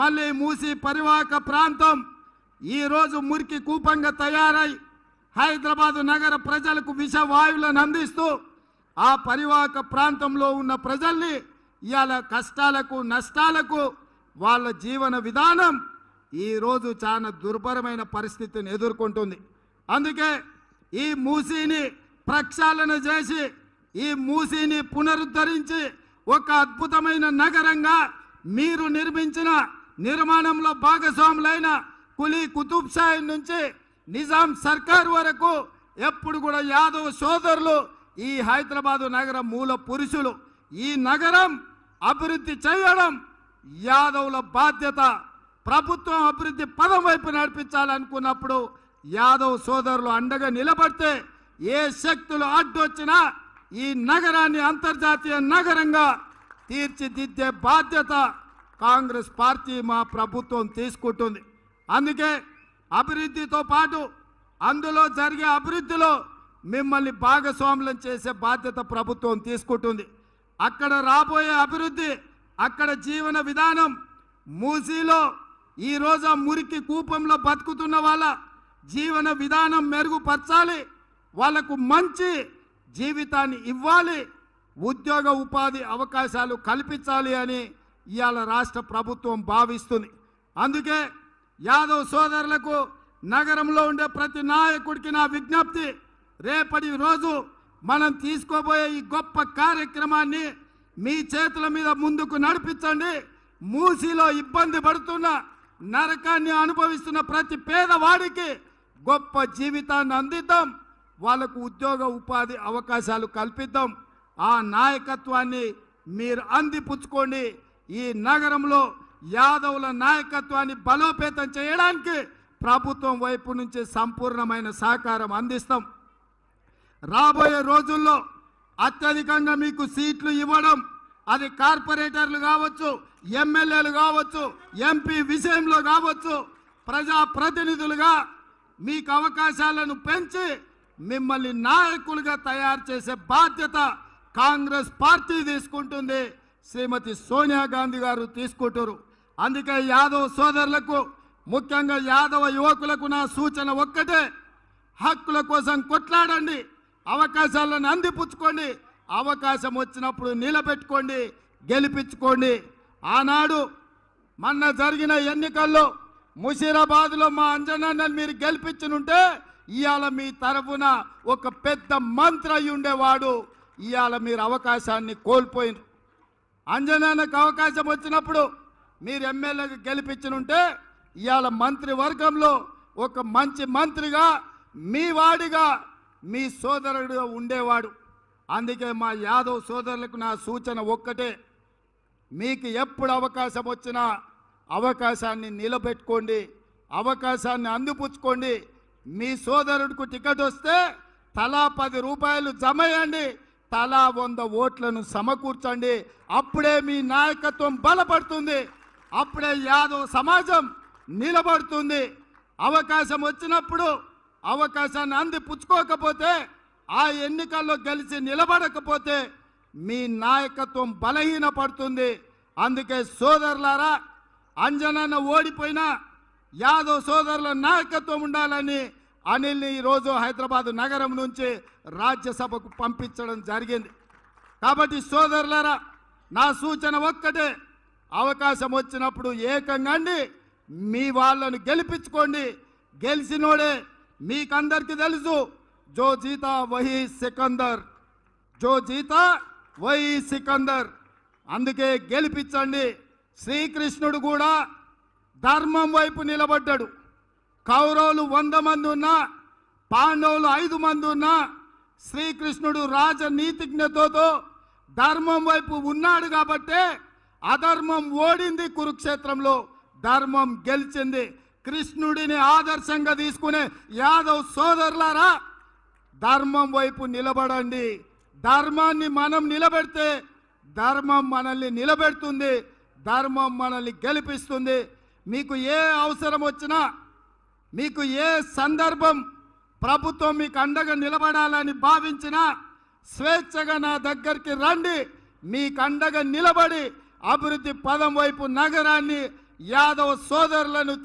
మళ్ళీ మూసి పరివాహక ప్రాంతం ఈరోజు మురికి కూపంగా తయారై హైదరాబాదు నగర ప్రజలకు విషవాయువులను అందిస్తూ ఆ పరివాహక ప్రాంతంలో ఉన్న ప్రజల్ని ఇవాళ కష్టాలకు నష్టాలకు వాళ్ళ జీవన విధానం ఈరోజు చాలా దుర్భరమైన పరిస్థితిని ఎదుర్కొంటుంది అందుకే ఈ మూసీని ప్రక్షాళన చేసి ఈ మూసీని పునరుద్ధరించి ఒక అద్భుతమైన నగరంగా మీరు నిర్మించిన నిర్మాణంలో భాగస్వాములైన కులీ కుతుబ్ నుంచి నిజాం సర్కార్ వరకు ఎప్పుడు కూడా యాదవ్ సోదరులు ఈ హైదరాబాదు నగరం మూల పురుషులు ఈ నగరం అభివృద్ధి చేయడం యాదవ్ల బాధ్యత ప్రభుత్వం అభివృద్ధి పదం వైపు నడిపించాలనుకున్నప్పుడు యాదవ్ సోదరులు అండగా నిలబడితే ఏ శక్తులు అడ్డొచ్చినా ఈ నగరాన్ని అంతర్జాతీయ నగరంగా తీర్చిదిద్దే బాధ్యత కాంగ్రెస్ పార్టీ మా ప్రభుత్వం తీసుకుంటుంది అందుకే అభివృద్ధితో పాటు అందులో జరిగే అభివృద్ధిలో మిమ్మల్ని భాగస్వాములను చేసే బాధ్యత ప్రభుత్వం తీసుకుంటుంది అక్కడ రాబోయే అభివృద్ధి అక్కడ జీవన విధానం మూసీలో ఈరోజు ఆ మురికి కూపంలో బతుకుతున్న వాళ్ళ జీవన విధానం మెరుగుపరచాలి వాళ్లకు మంచి జీవితాన్ని ఇవ్వాలి ఉద్యోగ ఉపాధి అవకాశాలు కల్పించాలి అని ఇవాళ రాష్ట్ర ప్రభుత్వం భావిస్తుంది అందుకే యాదవ్ సోదరులకు నగరంలో ఉండే ప్రతి నాయకుడికి నా విజ్ఞప్తి రేపటి రోజు మనం తీసుకోబోయే ఈ గొప్ప కార్యక్రమాన్ని మీ చేతుల మీద ముందుకు నడిపించండి మూసిలో ఇబ్బంది పడుతున్న నరకాన్ని అనుభవిస్తున్న ప్రతి పేదవాడికి గొప్ప జీవితాన్ని అందిద్దాం వాళ్ళకు ఉద్యోగ ఉపాధి అవకాశాలు కల్పిద్దాం ఆ నాయకత్వాన్ని మీరు అందిపుచ్చుకోండి ఈ నగరంలో యాదవుల నాయకత్వాన్ని బలోపేతం చేయడానికి ప్రభుత్వం వైపు నుంచి సంపూర్ణమైన సహకారం అందిస్తాం రాబోయే రోజుల్లో అత్యధికంగా మీకు సీట్లు ఇవ్వడం అది కార్పొరేటర్లు కావచ్చు ఎమ్మెల్యేలు కావచ్చు ఎంపీ విషయంలో కావచ్చు ప్రజాప్రతినిధులుగా మీకు అవకాశాలను పెంచి మిమ్మల్ని నాయకులుగా తయారు చేసే బాధ్యత కాంగ్రెస్ పార్టీ తీసుకుంటుంది శ్రీమతి సోనియా గాంధీ గారు తీసుకుంటారు అందుకే యాదవ్ సోదరులకు ముఖ్యంగా యాదవ యువకులకు నా సూచన ఒక్కటే హక్కుల కోసం కొట్లాడండి అవకాశాలను అందిపుచ్చుకోండి అవకాశం వచ్చినప్పుడు నిలబెట్టుకోండి గెలిపించుకోండి ఆనాడు మొన్న జరిగిన ఎన్నికల్లో ముషీరాబాద్లో మా అంజనాన్ని మీరు గెలిపించనుంటే ఇవాళ మీ తరఫున ఒక పెద్ద మంత్రి అయి ఉండేవాడు ఇవాళ మీరు అవకాశాన్ని కోల్పోయిన అంజనానికి అవకాశం వచ్చినప్పుడు మీరు గెలిపించిన ఉంటే ఇవాళ మంత్రివర్గంలో ఒక మంచి మంత్రిగా మీ వాడిగా మీ సోదరుడు ఉండేవాడు అందుకే మా యాదవ్ సోదరులకు నా సూచన ఒక్కటే మీకు ఎప్పుడు అవకాశం వచ్చినా అవకాశాన్ని నిలబెట్టుకోండి అవకాశాన్ని అందిపుచ్చుకోండి మీ సోదరుడికి టికెట్ వస్తే తలా పది రూపాయలు జమ తలా వంద ఓట్లను సమకూర్చండి అప్పుడే మీ నాయకత్వం బలపడుతుంది అప్పుడే యాదవ సమాజం నిలబడుతుంది అవకాశం వచ్చినప్పుడు అవకాశాన్ని అంది పుచ్చుకోకపోతే ఆ ఎన్నికల్లో గెలిచి నిలబడకపోతే మీ నాయకత్వం బలహీనపడుతుంది అందుకే సోదరులారా అంజనన్న ఓడిపోయినా యాదవ్ సోదరుల నాయకత్వం ఉండాలని అనిల్ని ఈరోజు హైదరాబాద్ నగరం నుంచి రాజ్యసభకు పంపించడం జరిగింది కాబట్టి సోదరులరా నా సూచన ఒక్కటే అవకాశం వచ్చినప్పుడు ఏకంగాండి మీ వాళ్ళను గెలిపించుకోండి గెలిచినోడే మీకందరికీ తెలుసు జో జీతా వహి సికందర్ జో జీతా వహి సికందర్ అందుకే గెలిపించండి శ్రీకృష్ణుడు కూడా ధర్మం వైపు నిలబడ్డాడు కౌరవులు వంద మంది ఉన్నా పాండవులు ఐదు మంది ఉన్నా శ్రీకృష్ణుడు రాజనీతిజ్ఞతతో ధర్మం వైపు ఉన్నాడు కాబట్టే అధర్మం ఓడింది కురుక్షేత్రంలో ధర్మం గెలిచింది కృష్ణుడిని ఆదర్శంగా తీసుకునే యాదవ్ సోదరులారా ధర్మం వైపు నిలబడండి ధర్మాన్ని మనం నిలబెడితే ధర్మం మనల్ని నిలబెడుతుంది ధర్మం మనల్ని గెలిపిస్తుంది మీకు ఏ అవసరం వచ్చినా మీకు ఏ సందర్భం ప్రభుత్వం మీకు అండగా నిలబడాలని భావించినా స్వేచ్ఛగా నా దగ్గరికి రండి మీకు అండగా నిలబడి అభివృద్ధి పదం వైపు నగరాన్ని యాదవ సోదరులను